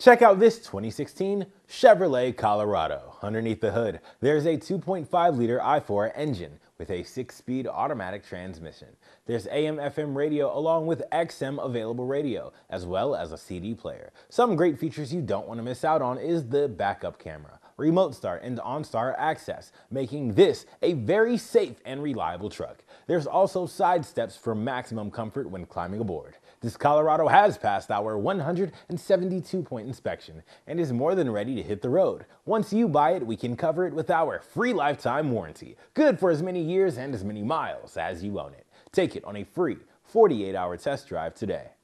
Check out this 2016 Chevrolet Colorado. Underneath the hood, there's a 2.5-liter i4 engine with a 6-speed automatic transmission. There's AM-FM radio along with XM available radio, as well as a CD player. Some great features you don't want to miss out on is the backup camera, remote start, and OnStar access, making this a very safe and reliable truck. There's also side steps for maximum comfort when climbing aboard. This Colorado has passed our 172 point inspection and is more than ready to hit the road. Once you buy it, we can cover it with our free lifetime warranty, good for as many years and as many miles as you own it. Take it on a free 48 hour test drive today.